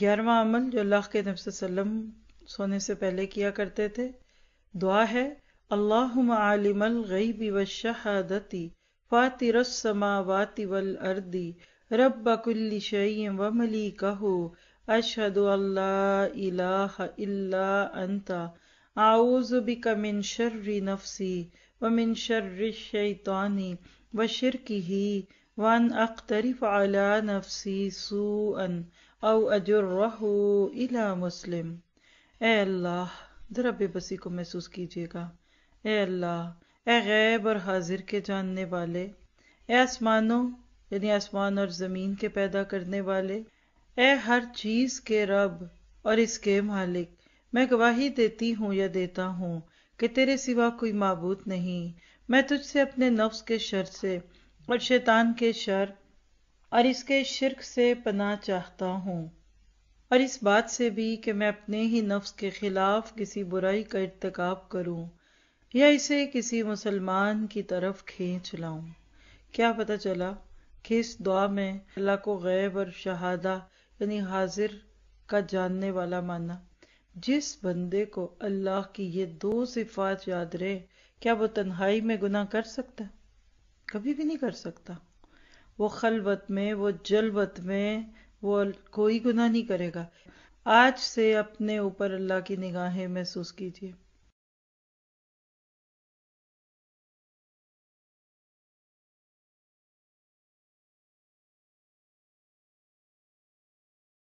گیارہواں عمل جو اللہ کے نبی صلی اللہ علیہ وسلم سونے سے پہلے کیا کرتے تھے دعا ہے اللہ عالم الغیب والشہادتی فاطر السماوات والارض رب کل شیء وملیکہ اشہد اللہ الہ الا انت اعوذ بک من شر نفسی ومن شر الشیطان وشرکہ وان اقترف علی نفسی سوءا او مسلم اے اللہ درب بسی کو محسوس کیجیے گا اے اللہ اے غیب اور حاضر کے جاننے والے اے آسمانوں یعنی آسمان اور زمین کے پیدا کرنے والے اے ہر چیز کے رب اور اس کے مالک میں گواہی دیتی ہوں یا دیتا ہوں کہ تیرے سوا کوئی معبود نہیں میں تجھ سے اپنے نفس کے شر سے اور شیطان کے شر اور اس کے شرک سے پناہ چاہتا ہوں اور اس بات سے بھی کہ میں اپنے ہی نفس کے خلاف کسی برائی کا ارتکاب کروں یا اسے کسی مسلمان کی طرف کھینچ لاؤں کیا پتا چلا کہ اس دعا میں اللہ کو غیب اور شہادہ یعنی حاضر کا جاننے والا مانا جس بندے کو اللہ کی یہ دو صفات یاد رہے کیا وہ تنہائی میں گناہ کر سکتا کبھی بھی نہیں کر سکتا وہ خلوت میں وہ جلوت میں وہ کوئی گناہ نہیں کرے گا آج سے اپنے اوپر اللہ کی نگاہیں محسوس کیجیے